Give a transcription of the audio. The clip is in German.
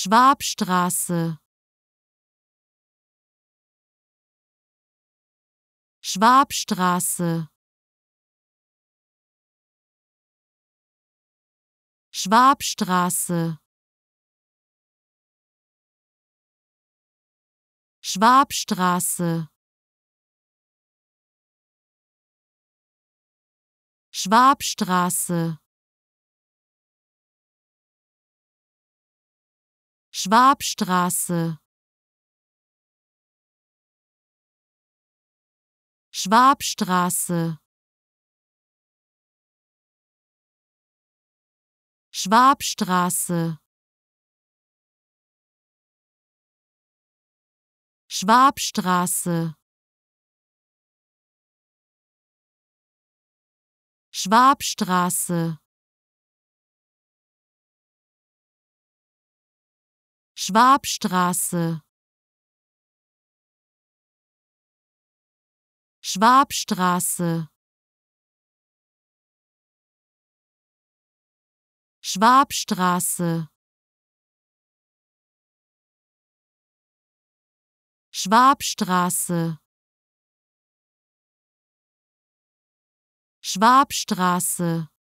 Schwabstraße Schwabstraße Schwabstraße Schwabstraße Schwabstraße Schwabstraße Schwabstraße Schwabstraße Schwabstraße Schwabstraße Schwabstraße Schwabstraße Schwabstraße Schwabstraße Schwabstraße